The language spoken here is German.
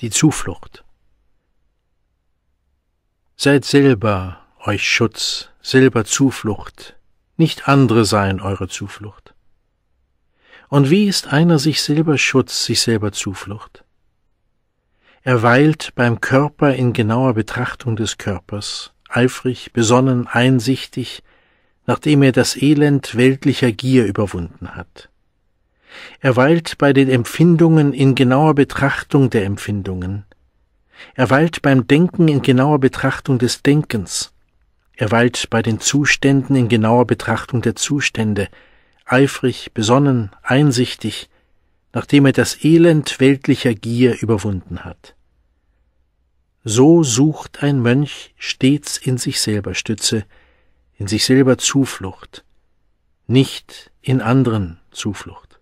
die Zuflucht. Seid selber euch Schutz, selber Zuflucht, nicht andere seien eure Zuflucht. Und wie ist einer sich selber Schutz, sich selber Zuflucht? Er weilt beim Körper in genauer Betrachtung des Körpers, eifrig, besonnen, einsichtig, nachdem er das Elend weltlicher Gier überwunden hat. Er weilt bei den Empfindungen in genauer Betrachtung der Empfindungen. Er weilt beim Denken in genauer Betrachtung des Denkens. Er weilt bei den Zuständen in genauer Betrachtung der Zustände, eifrig, besonnen, einsichtig, nachdem er das Elend weltlicher Gier überwunden hat. So sucht ein Mönch stets in sich selber Stütze, in sich selber Zuflucht, nicht in anderen Zuflucht.